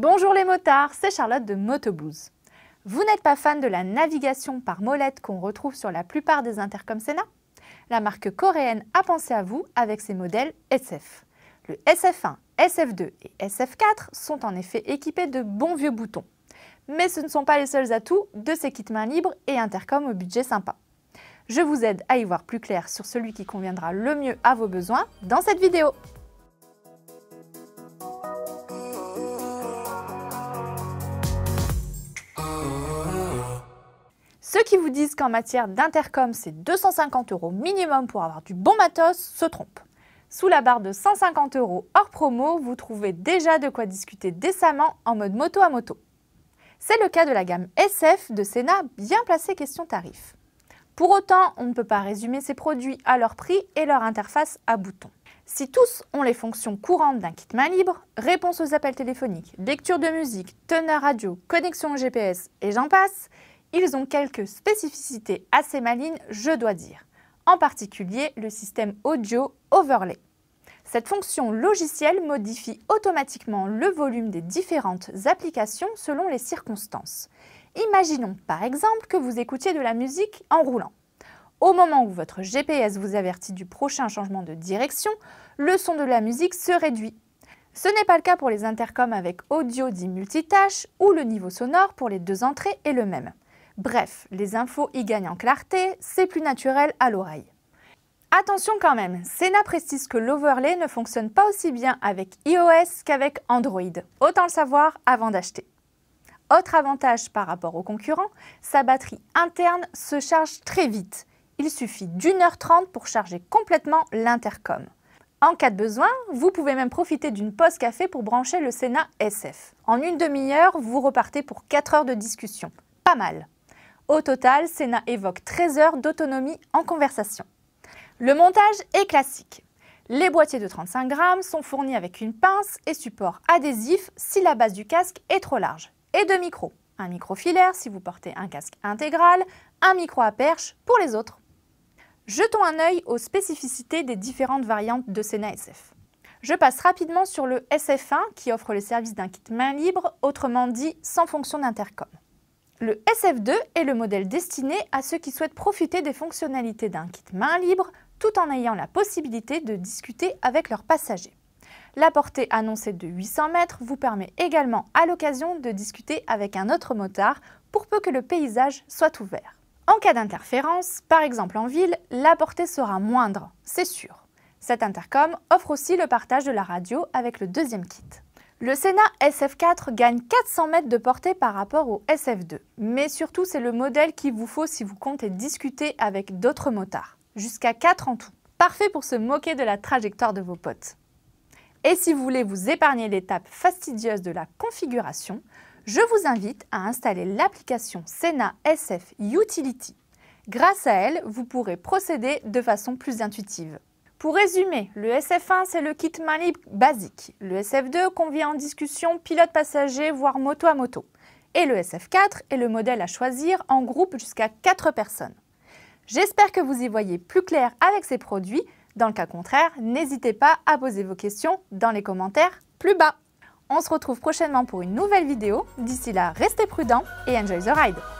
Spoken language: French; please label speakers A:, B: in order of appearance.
A: Bonjour les motards, c'est Charlotte de Motoblues. Vous n'êtes pas fan de la navigation par molette qu'on retrouve sur la plupart des intercoms Sénats La marque coréenne a pensé à vous avec ses modèles SF. Le SF1, SF2 et SF4 sont en effet équipés de bons vieux boutons. Mais ce ne sont pas les seuls atouts de ces kits mains libres et intercoms au budget sympa. Je vous aide à y voir plus clair sur celui qui conviendra le mieux à vos besoins dans cette vidéo. Ceux qui vous disent qu'en matière d'intercom, c'est 250 euros minimum pour avoir du bon matos se trompent. Sous la barre de 150 euros hors promo, vous trouvez déjà de quoi discuter décemment en mode moto à moto. C'est le cas de la gamme SF de Sénat bien placée question tarif. Pour autant, on ne peut pas résumer ces produits à leur prix et leur interface à boutons. Si tous ont les fonctions courantes d'un kit main libre, réponse aux appels téléphoniques, lecture de musique, teneur radio, connexion au GPS et j'en passe, ils ont quelques spécificités assez malines, je dois dire, en particulier le système audio overlay. Cette fonction logicielle modifie automatiquement le volume des différentes applications selon les circonstances. Imaginons par exemple que vous écoutiez de la musique en roulant. Au moment où votre GPS vous avertit du prochain changement de direction, le son de la musique se réduit. Ce n'est pas le cas pour les intercoms avec audio dit multitâche où le niveau sonore pour les deux entrées est le même. Bref, les infos y gagnent en clarté, c'est plus naturel à l'oreille. Attention quand même, Sena précise que l'overlay ne fonctionne pas aussi bien avec iOS qu'avec Android. Autant le savoir avant d'acheter. Autre avantage par rapport aux concurrents, sa batterie interne se charge très vite. Il suffit d'une heure trente pour charger complètement l'intercom. En cas de besoin, vous pouvez même profiter d'une pause café pour brancher le Sena SF. En une demi-heure, vous repartez pour 4 heures de discussion. Pas mal. Au total, Sena évoque 13 heures d'autonomie en conversation. Le montage est classique. Les boîtiers de 35 grammes sont fournis avec une pince et support adhésif si la base du casque est trop large, et deux micros. Un micro filaire si vous portez un casque intégral, un micro à perche pour les autres. Jetons un œil aux spécificités des différentes variantes de Sena SF. Je passe rapidement sur le SF1 qui offre le service d'un kit main libre, autrement dit sans fonction d'intercom. Le SF2 est le modèle destiné à ceux qui souhaitent profiter des fonctionnalités d'un kit main libre tout en ayant la possibilité de discuter avec leurs passagers. La portée annoncée de 800 mètres vous permet également à l'occasion de discuter avec un autre motard pour peu que le paysage soit ouvert. En cas d'interférence, par exemple en ville, la portée sera moindre, c'est sûr. Cet intercom offre aussi le partage de la radio avec le deuxième kit. Le Sena SF4 gagne 400 mètres de portée par rapport au SF2. Mais surtout, c'est le modèle qu'il vous faut si vous comptez discuter avec d'autres motards. Jusqu'à 4 en tout. Parfait pour se moquer de la trajectoire de vos potes. Et si vous voulez vous épargner l'étape fastidieuse de la configuration, je vous invite à installer l'application Sena SF Utility. Grâce à elle, vous pourrez procéder de façon plus intuitive. Pour résumer, le SF1, c'est le kit main basique. Le SF2 convient en discussion pilote-passager, voire moto à moto. Et le SF4 est le modèle à choisir en groupe jusqu'à 4 personnes. J'espère que vous y voyez plus clair avec ces produits. Dans le cas contraire, n'hésitez pas à poser vos questions dans les commentaires plus bas. On se retrouve prochainement pour une nouvelle vidéo. D'ici là, restez prudents et enjoy the ride